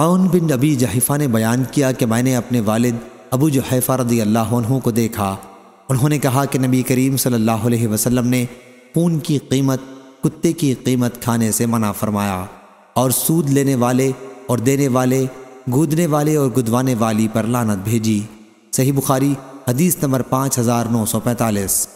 आउन बिन अबी जहिफा ने बयान किया कि मैंने अपने वालिद अबू जहैफ़ा रदी अल्लाह को देखा उन्होंने कहा कि नबी करीम सल्लल्लाहु अलैहि वसल्लम ने खून की कीमत कुत्ते की कीमत खाने से मना फरमाया और सूद लेने वाले और देने वाले गूदने वाले और गुदवाने वाली पर लानत भेजी सही बुखारी हदीस नंबर पाँच हज़ार नौ सौ पैंतालीस